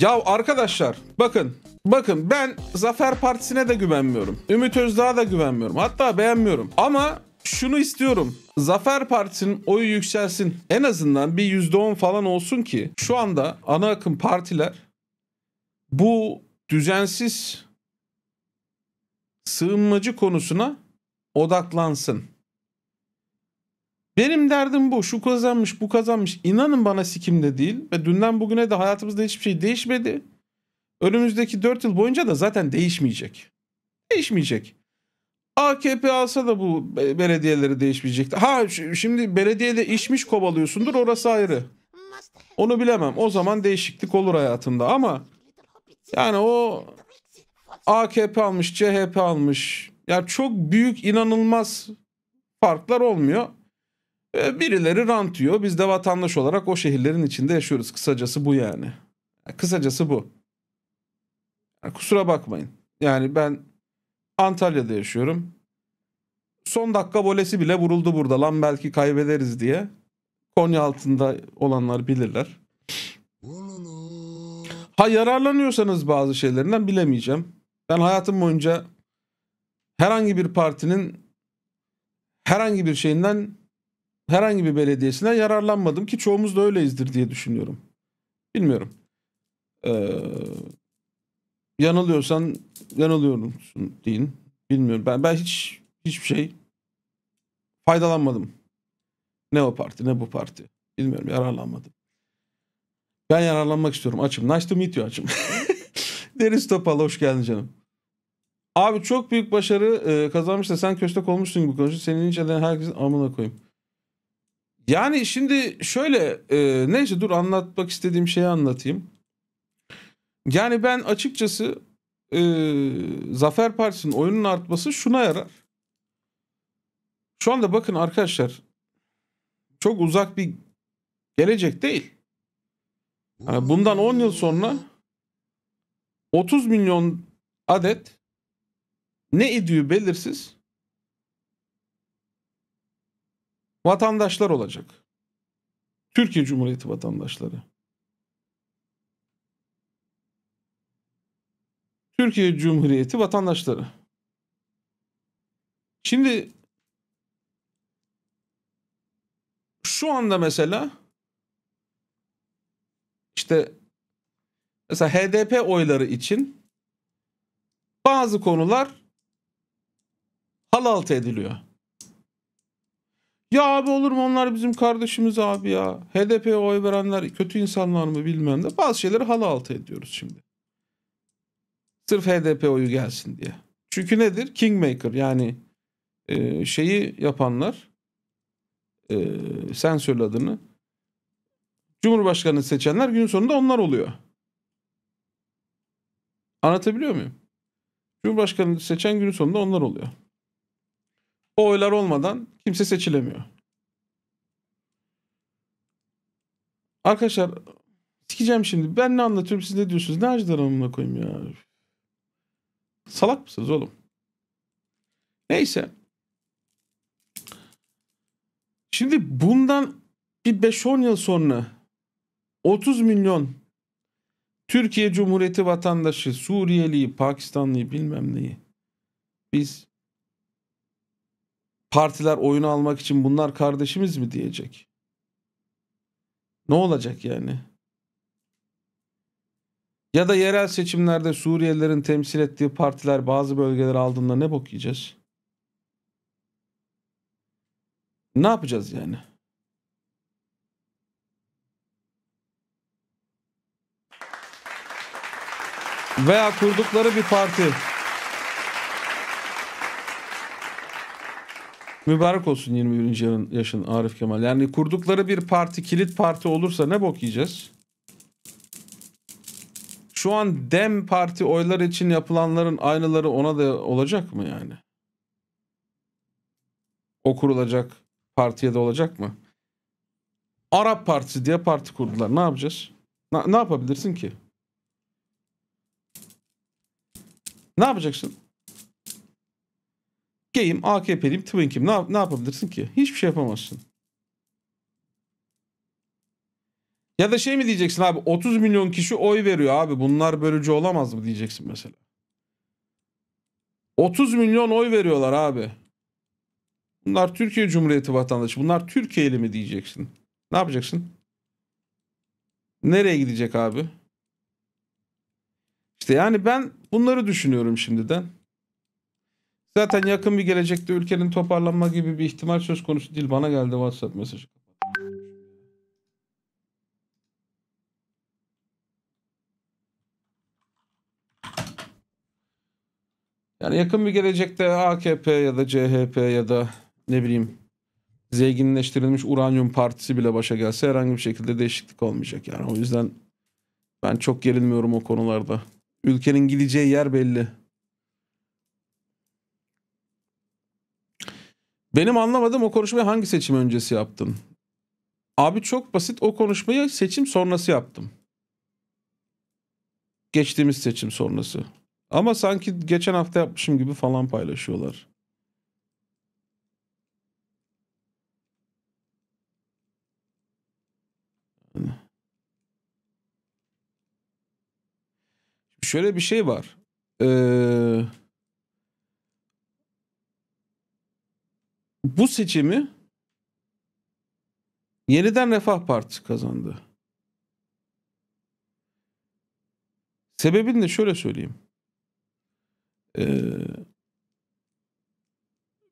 Ya arkadaşlar bakın Bakın ben Zafer Partisi'ne de güvenmiyorum. Ümit Özdağ'a da güvenmiyorum. Hatta beğenmiyorum. Ama şunu istiyorum. Zafer Partisi'nin oyu yükselsin. En azından bir %10 falan olsun ki şu anda ana akım partiler bu düzensiz sığınmacı konusuna odaklansın. Benim derdim bu. Şu kazanmış, bu kazanmış. İnanın bana sikimde değil. Ve dünden bugüne de hayatımızda hiçbir şey değişmedi. Önümüzdeki 4 yıl boyunca da zaten değişmeyecek. Değişmeyecek. AKP alsa da bu belediyeleri değişmeyecekti. Ha şimdi belediyede işmiş kovalıyorsundur orası ayrı. Onu bilemem. O zaman değişiklik olur hayatında ama yani o AKP almış, CHP almış. Ya yani çok büyük inanılmaz farklar olmuyor. Ee, birileri rant yiyor. Biz de vatandaş olarak o şehirlerin içinde yaşıyoruz. Kısacası bu yani. Kısacası bu. Kusura bakmayın. Yani ben Antalya'da yaşıyorum. Son dakika volesi bile vuruldu burada lan belki kaybederiz diye. Konya altında olanlar bilirler. Ha yararlanıyorsanız bazı şeylerinden bilemeyeceğim. Ben hayatım boyunca herhangi bir partinin herhangi bir şeyinden herhangi bir belediyesinden yararlanmadım ki çoğumuz da öyleyizdir diye düşünüyorum. Bilmiyorum. Ee, yanılıyorsan yanılıyorum deyin. Bilmiyorum. Ben ben hiç hiçbir şey faydalanmadım. Ne o parti ne bu parti. Bilmiyorum yararlanmadım. Ben yararlanmak istiyorum. Açım. Nice to meet you açım. Deniz Topal hoş geldin canım. Abi çok büyük başarı e, kazanmış da sen köstek olmuşsun gibi konuşuyorsun. Senin hiç herkesin amına koyayım. Yani şimdi şöyle e, neyse dur anlatmak istediğim şeyi anlatayım. Yani ben açıkçası e, Zafer Partisi'nin oyunun artması şuna yarar. Şu anda bakın arkadaşlar çok uzak bir gelecek değil. Yani bundan 10 yıl sonra 30 milyon adet ne idüğü belirsiz vatandaşlar olacak. Türkiye Cumhuriyeti vatandaşları. Türkiye Cumhuriyeti vatandaşları. Şimdi şu anda mesela işte mesela HDP oyları için bazı konular halaltı ediliyor. Ya abi olur mu onlar bizim kardeşimiz abi ya. HDP'ye oy verenler kötü insanlar mı bilmem de bazı şeyleri halı altı ediyoruz şimdi. Sırf HDP oyu gelsin diye. Çünkü nedir? Kingmaker yani e, şeyi yapanlar e, sen adını Cumhurbaşkanı seçenler gün sonunda onlar oluyor. Anlatabiliyor muyum? Cumhurbaşkanı seçen günün sonunda onlar oluyor. O oylar olmadan kimse seçilemiyor. Arkadaşlar sikeceğim şimdi. Ben ne anlatıyorum siz ne diyorsunuz? Ne acılar anlamına koyayım ya. Salak mısınız oğlum? Neyse. Şimdi bundan bir 5-10 yıl sonra 30 milyon Türkiye Cumhuriyeti vatandaşı, Suriyeliyi, Pakistanlıyı bilmem neyi biz partiler oyunu almak için bunlar kardeşimiz mi diyecek? Ne olacak yani? Ya da yerel seçimlerde Suriyelilerin temsil ettiği partiler bazı bölgeleri aldığında ne bok yiyeceğiz? Ne yapacağız yani? Veya kurdukları bir parti Mübarek olsun 21. yaşın Arif Kemal. Yani kurdukları bir parti kilit parti olursa ne bok yiyeceğiz? Şu an Dem Parti oylar için yapılanların aynıları ona da olacak mı yani? O kurulacak partiye de olacak mı? Arap Partisi diye parti kurdular. Ne yapacağız? Na- ne yapabilirsin ki? Ne yapacaksın? Gayim, AKP'liyim, Twink'im. Ne, ne yapabilirsin ki? Hiçbir şey yapamazsın. Ya da şey mi diyeceksin abi 30 milyon kişi oy veriyor abi bunlar bölücü olamaz mı diyeceksin mesela. 30 milyon oy veriyorlar abi. Bunlar Türkiye Cumhuriyeti vatandaşı. Bunlar Türkiye'li mi diyeceksin? Ne yapacaksın? Nereye gidecek abi? İşte yani ben bunları düşünüyorum şimdiden. Zaten yakın bir gelecekte ülkenin toparlanma gibi bir ihtimal söz konusu değil. Bana geldi WhatsApp mesajı. Yani yakın bir gelecekte AKP ya da CHP ya da ne bileyim zenginleştirilmiş uranyum partisi bile başa gelse herhangi bir şekilde değişiklik olmayacak. Yani o yüzden ben çok gerilmiyorum o konularda. Ülkenin gideceği yer belli. Benim anlamadığım o konuşmayı hangi seçim öncesi yaptın? Abi çok basit o konuşmayı seçim sonrası yaptım. Geçtiğimiz seçim sonrası. Ama sanki geçen hafta yapmışım gibi falan paylaşıyorlar. Şöyle bir şey var. Eee bu seçimi yeniden Refah Partisi kazandı. Sebebini de şöyle söyleyeyim. Ee,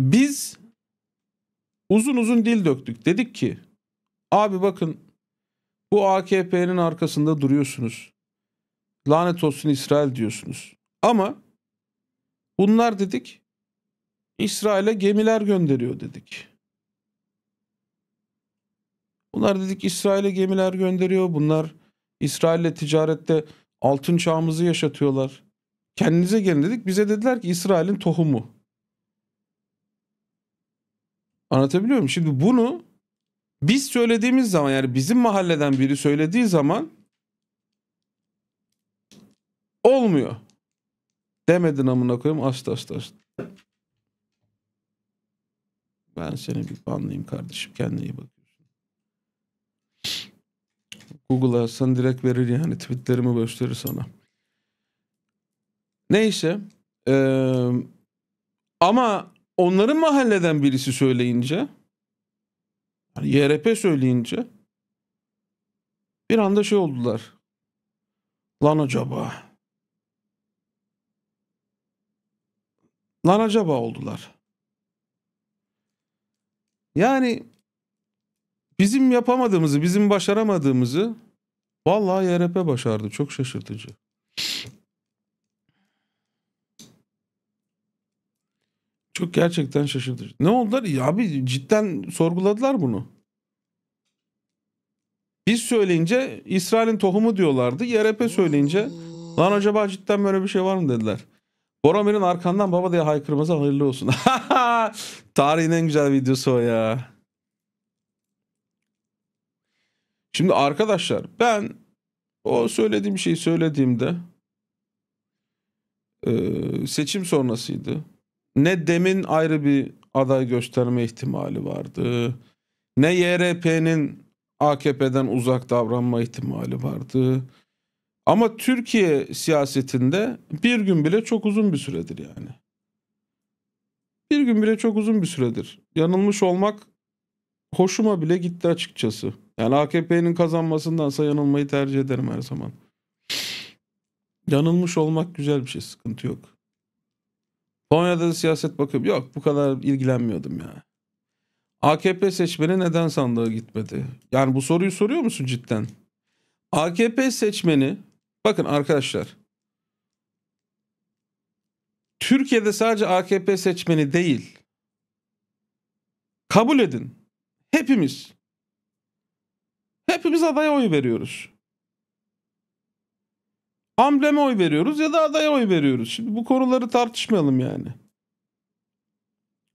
biz uzun uzun dil döktük. Dedik ki abi bakın bu AKP'nin arkasında duruyorsunuz. Lanet olsun İsrail diyorsunuz. Ama bunlar dedik İsrail'e gemiler gönderiyor dedik. Bunlar dedik İsrail'e gemiler gönderiyor. Bunlar İsrail'le ticarette altın çağımızı yaşatıyorlar. Kendinize gelin dedik. Bize dediler ki İsrail'in tohumu. Anlatabiliyor muyum? Şimdi bunu biz söylediğimiz zaman yani bizim mahalleden biri söylediği zaman olmuyor. Demedin amına koyayım astı astı astı. Ben seni bir banlayayım kardeşim. Kendine iyi bakıyorsun. Google'a sen direkt verir yani. Tweetlerimi gösterir sana. Neyse. Ee, ama onların mahalleden birisi söyleyince yani YRP söyleyince bir anda şey oldular. Lan acaba. Lan acaba oldular. Yani bizim yapamadığımızı, bizim başaramadığımızı vallahi YRP başardı. Çok şaşırtıcı. Çok gerçekten şaşırtıcı. Ne oldular? Ya abi cidden sorguladılar bunu. Biz söyleyince İsrail'in tohumu diyorlardı. YRP söyleyince lan acaba cidden böyle bir şey var mı dediler. Boromir'in arkandan baba diye haykırması hayırlı olsun. Tarihin en güzel videosu o ya. Şimdi arkadaşlar ben o söylediğim şeyi söylediğimde e, seçim sonrasıydı. Ne demin ayrı bir aday gösterme ihtimali vardı. Ne YRP'nin AKP'den uzak davranma ihtimali vardı. Ama Türkiye siyasetinde bir gün bile çok uzun bir süredir yani. Bir gün bile çok uzun bir süredir. Yanılmış olmak hoşuma bile gitti açıkçası. Yani AKP'nin kazanmasındansa yanılmayı tercih ederim her zaman. Yanılmış olmak güzel bir şey, sıkıntı yok. Konya'da da siyaset bakıp yok bu kadar ilgilenmiyordum ya. AKP seçmeni neden sandığa gitmedi? Yani bu soruyu soruyor musun cidden? AKP seçmeni Bakın arkadaşlar. Türkiye'de sadece AKP seçmeni değil. Kabul edin. Hepimiz. Hepimiz adaya oy veriyoruz. Ambleme oy veriyoruz ya da adaya oy veriyoruz. Şimdi bu konuları tartışmayalım yani.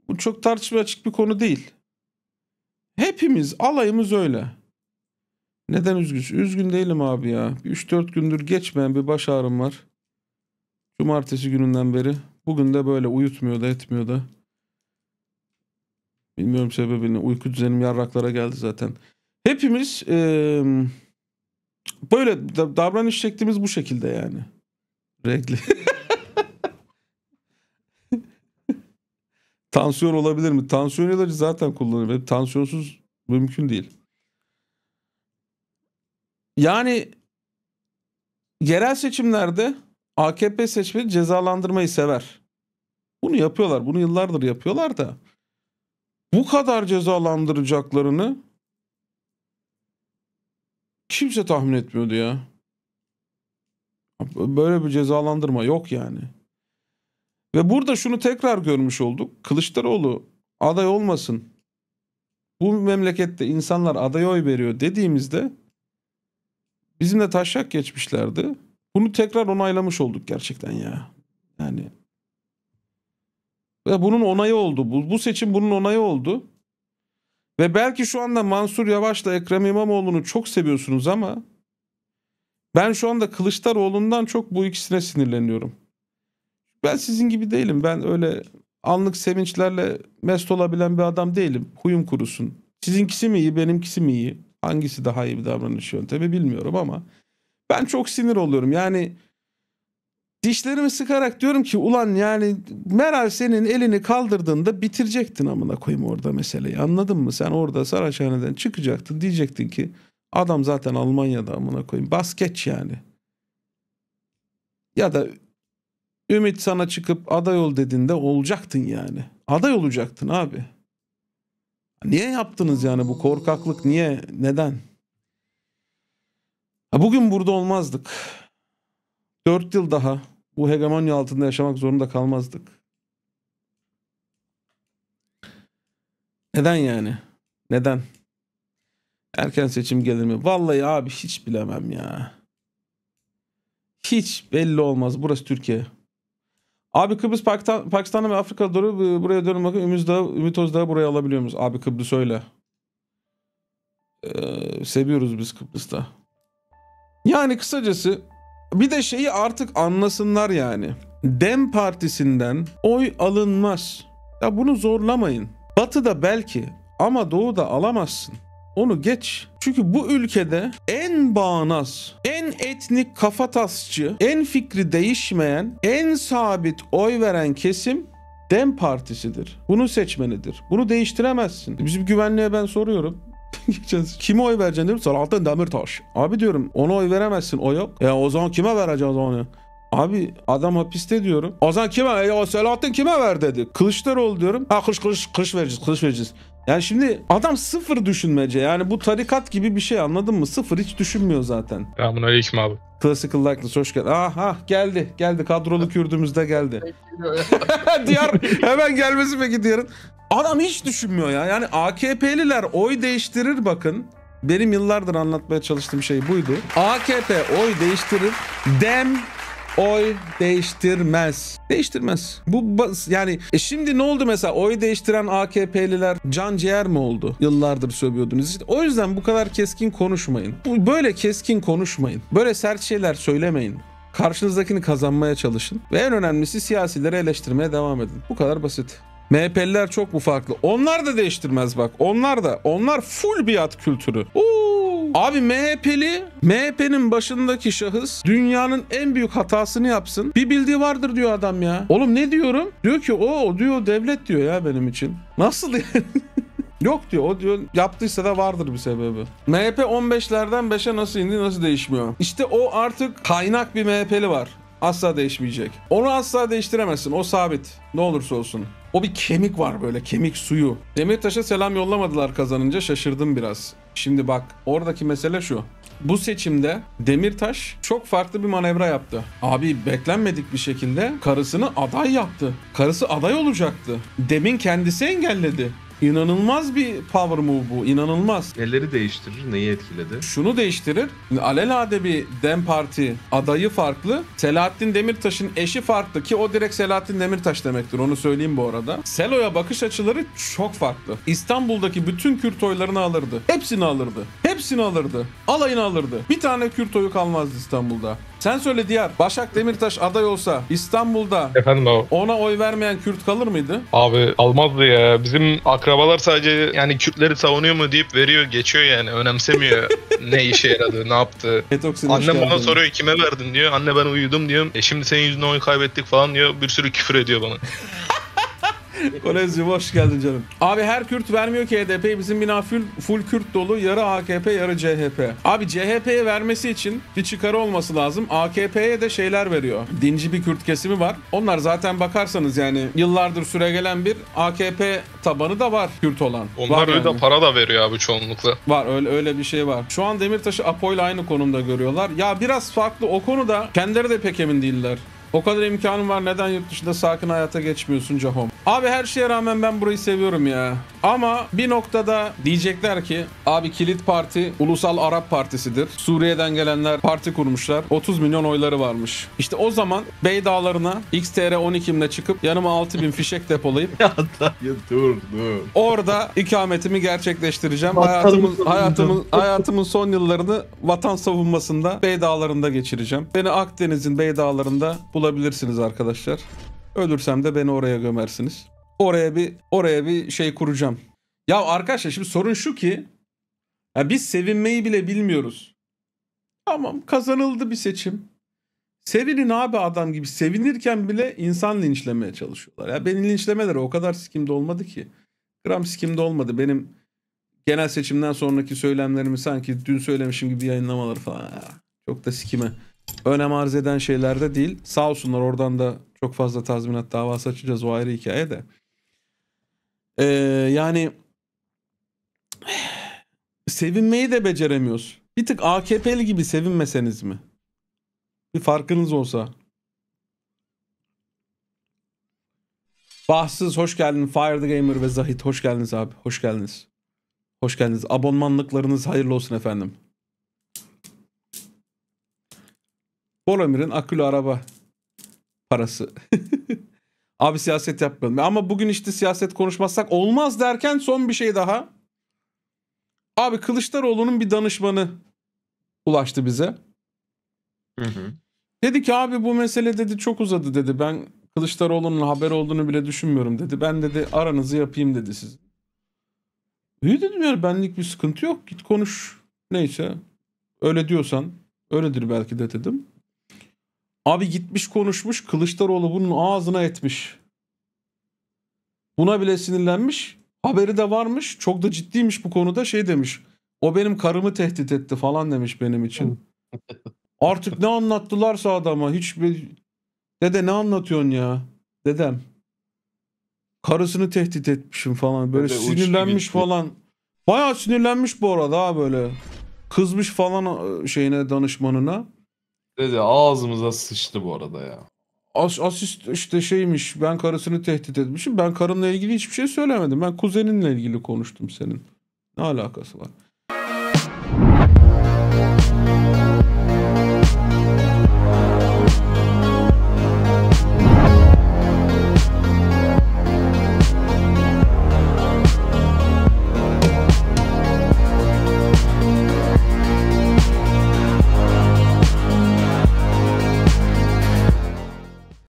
Bu çok tartışmaya açık bir konu değil. Hepimiz alayımız öyle. Neden üzgün? Üzgün değilim abi ya. 3-4 gündür geçmeyen bir baş ağrım var. Cumartesi gününden beri. Bugün de böyle uyutmuyor da etmiyor da. Bilmiyorum sebebini. Uyku düzenim yarraklara geldi zaten. Hepimiz ee, böyle davranış şeklimiz bu şekilde yani. Renkli. Tansiyon olabilir mi? Tansiyon ilacı zaten kullanıyorum. Tansiyonsuz mümkün değil. Yani yerel seçimlerde AKP seçmeni cezalandırmayı sever. Bunu yapıyorlar. Bunu yıllardır yapıyorlar da bu kadar cezalandıracaklarını kimse tahmin etmiyordu ya. Böyle bir cezalandırma yok yani. Ve burada şunu tekrar görmüş olduk. Kılıçdaroğlu aday olmasın. Bu memlekette insanlar aday oy veriyor dediğimizde Bizimle taşak geçmişlerdi. Bunu tekrar onaylamış olduk gerçekten ya. Yani ve bunun onayı oldu. Bu, bu seçim bunun onayı oldu. Ve belki şu anda Mansur Yavaş'la Ekrem İmamoğlu'nu çok seviyorsunuz ama ben şu anda Kılıçdaroğlu'ndan çok bu ikisine sinirleniyorum. Ben sizin gibi değilim. Ben öyle anlık sevinçlerle mest olabilen bir adam değilim. Huyum kurusun. Sizinkisi mi iyi, benimkisi mi iyi? Hangisi daha iyi bir davranış yöntemi bilmiyorum ama ben çok sinir oluyorum. Yani dişlerimi sıkarak diyorum ki ulan yani Meral senin elini kaldırdığında bitirecektin amına koyayım orada meseleyi. Anladın mı? Sen orada Saraçhane'den çıkacaktın diyecektin ki adam zaten Almanya'da amına koyayım. Basket yani. Ya da Ümit sana çıkıp aday ol dediğinde olacaktın yani. Aday olacaktın abi. Niye yaptınız yani bu korkaklık niye neden? bugün burada olmazdık. Dört yıl daha bu hegemonya altında yaşamak zorunda kalmazdık. Neden yani? Neden? Erken seçim gelir mi? Vallahi abi hiç bilemem ya. Hiç belli olmaz. Burası Türkiye. Abi Kıbrıs Pakistan, Pakistan'a ve Afrika doğru e, buraya dönün bakın Ümit Dağı, Ümit Özdağ'ı buraya alabiliyor muyuz? Abi Kıbrıs öyle. Ee, seviyoruz biz Kıbrıs'ta. Yani kısacası bir de şeyi artık anlasınlar yani. Dem Partisi'nden oy alınmaz. Ya bunu zorlamayın. Batı'da belki ama Doğu'da alamazsın. Onu geç. Çünkü bu ülkede en bağnaz, en etnik kafatasçı, en fikri değişmeyen, en sabit oy veren kesim Dem Partisi'dir. Bunu seçmenidir. Bunu değiştiremezsin. Bizim güvenliğe ben soruyorum. kime oy vereceksin diyorum. Salahattin Demirtaş. Abi diyorum ona oy veremezsin o yok. Ya o zaman kime vereceğiz onu? Abi adam hapiste diyorum. O zaman kime? Ya Selahattin kime ver dedi. Kılıçdaroğlu diyorum. Ha kış kış kış vereceğiz kış vereceğiz. Yani şimdi adam sıfır düşünmece. Yani bu tarikat gibi bir şey anladın mı? Sıfır hiç düşünmüyor zaten. Selamun aleyküm abi. Classical Likeness hoş geldin. Aha ah, geldi. Geldi kadrolu kürdümüzde geldi. Diyar hemen gelmesi peki Diyar'ın. Adam hiç düşünmüyor ya. Yani AKP'liler oy değiştirir bakın. Benim yıllardır anlatmaya çalıştığım şey buydu. AKP oy değiştirir. Dem oy değiştirmez. Değiştirmez. Bu yani e şimdi ne oldu mesela oy değiştiren AKP'liler can ciğer mi oldu? Yıllardır söylüyordunuz. İşte o yüzden bu kadar keskin konuşmayın. Böyle keskin konuşmayın. Böyle sert şeyler söylemeyin. Karşınızdakini kazanmaya çalışın ve en önemlisi siyasileri eleştirmeye devam edin. Bu kadar basit. MHP'liler çok mu farklı? Onlar da değiştirmez bak. Onlar da. Onlar full biat kültürü. Oo, Abi MHP'li, MHP'nin başındaki şahıs dünyanın en büyük hatasını yapsın. Bir bildiği vardır diyor adam ya. Oğlum ne diyorum? Diyor ki o diyor devlet diyor ya benim için. Nasıl yani? Yok diyor o diyor yaptıysa da vardır bir sebebi. MHP 15'lerden 5'e nasıl indi nasıl değişmiyor? İşte o artık kaynak bir MHP'li var. Asla değişmeyecek. Onu asla değiştiremezsin. O sabit. Ne olursa olsun. O bir kemik var böyle kemik suyu. Demirtaş'a selam yollamadılar kazanınca şaşırdım biraz. Şimdi bak oradaki mesele şu. Bu seçimde Demirtaş çok farklı bir manevra yaptı. Abi beklenmedik bir şekilde karısını aday yaptı. Karısı aday olacaktı. Demin kendisi engelledi. İnanılmaz bir power move bu. İnanılmaz. Elleri değiştirir? Neyi etkiledi? Şunu değiştirir. Alelade bir Dem Parti adayı farklı. Selahattin Demirtaş'ın eşi farklı ki o direkt Selahattin Demirtaş demektir. Onu söyleyeyim bu arada. Selo'ya bakış açıları çok farklı. İstanbul'daki bütün Kürt oylarını alırdı. Hepsini alırdı. Hepsini alırdı. Alayını alırdı. Bir tane Kürt oyu kalmazdı İstanbul'da. Sen söyle diyar, Başak Demirtaş aday olsa İstanbul'da Efendim abi. ona oy vermeyen Kürt kalır mıydı? Abi almazdı ya. Bizim akrabalar sadece yani Kürtleri savunuyor mu deyip veriyor geçiyor yani. Önemsemiyor ne işe yaradı ne yaptı. Etoksin Annem bana geldin. soruyor kime verdin diyor. Anne ben uyudum diyorum. E şimdi senin yüzünden oy kaybettik falan diyor. Bir sürü küfür ediyor bana. Kolezciğim hoş geldin canım. Abi her Kürt vermiyor ki HDP'yi. Bizim bina full, full Kürt dolu. Yarı AKP, yarı CHP. Abi CHP'ye vermesi için bir çıkarı olması lazım. AKP'ye de şeyler veriyor. Dinci bir Kürt kesimi var. Onlar zaten bakarsanız yani yıllardır süre gelen bir AKP tabanı da var Kürt olan. Onlar öyle yani. para da veriyor abi çoğunlukla. Var öyle öyle bir şey var. Şu an Demirtaş'ı Apo'yla aynı konumda görüyorlar. Ya biraz farklı o konuda kendileri de pek emin değiller. O kadar imkanım var neden yurt dışında sakin hayata geçmiyorsun Cahom? Abi her şeye rağmen ben burayı seviyorum ya. Ama bir noktada diyecekler ki abi kilit parti Ulusal Arap Partisi'dir. Suriye'den gelenler parti kurmuşlar. 30 milyon oyları varmış. İşte o zaman Bey Dağları'na XTR 12'imle çıkıp yanıma 6000 fişek depolayıp ya dur dur. Orada ikametimi gerçekleştireceğim. hayatımın hayatımın hayatımın son yıllarını vatan savunmasında Bey Dağları'nda geçireceğim. Beni Akdeniz'in Bey Dağları'nda bulabilirsiniz arkadaşlar. Ölürsem de beni oraya gömersiniz. Oraya bir oraya bir şey kuracağım. Ya arkadaşlar şimdi sorun şu ki ya biz sevinmeyi bile bilmiyoruz. Tamam kazanıldı bir seçim. Sevinin abi adam gibi. Sevinirken bile insan linçlemeye çalışıyorlar. Ya beni linçlemeleri o kadar sikimde olmadı ki. Gram sikimde olmadı. Benim genel seçimden sonraki söylemlerimi sanki dün söylemişim gibi yayınlamaları falan. Çok da sikime önem arz eden şeyler de değil. Sağ olsunlar oradan da çok fazla tazminat davası açacağız o ayrı hikaye de. Ee, yani sevinmeyi de beceremiyoruz. Bir tık AKP'li gibi sevinmeseniz mi? Bir farkınız olsa. Bahsiz hoş geldin Fire the Gamer ve Zahit hoş geldiniz abi. Hoş geldiniz. Hoş geldiniz. Abonmanlıklarınız hayırlı olsun efendim. Bolomir'in akülü araba parası. Abi siyaset yapmayalım. Ama bugün işte siyaset konuşmazsak olmaz derken son bir şey daha. Abi Kılıçdaroğlu'nun bir danışmanı ulaştı bize. Hı hı. Dedi ki abi bu mesele dedi çok uzadı dedi. Ben Kılıçdaroğlu'nun haber olduğunu bile düşünmüyorum dedi. Ben dedi aranızı yapayım dedi siz. İyi dedim ya benlik bir sıkıntı yok. Git konuş. Neyse. Öyle diyorsan öyledir belki de dedim. Abi gitmiş konuşmuş Kılıçdaroğlu bunun ağzına etmiş. Buna bile sinirlenmiş. Haberi de varmış. Çok da ciddiymiş bu konuda şey demiş. O benim karımı tehdit etti falan demiş benim için. Artık ne anlattılarsa adama hiç bir... Dede ne anlatıyorsun ya? Dedem. Karısını tehdit etmişim falan. Böyle Dede sinirlenmiş falan. Bayağı sinirlenmiş bu arada ha böyle. Kızmış falan şeyine danışmanına. Dedi ağzımıza sıçtı bu arada ya. As, asist işte şeymiş ben karısını tehdit etmişim. Ben karınla ilgili hiçbir şey söylemedim. Ben kuzeninle ilgili konuştum senin. Ne alakası var?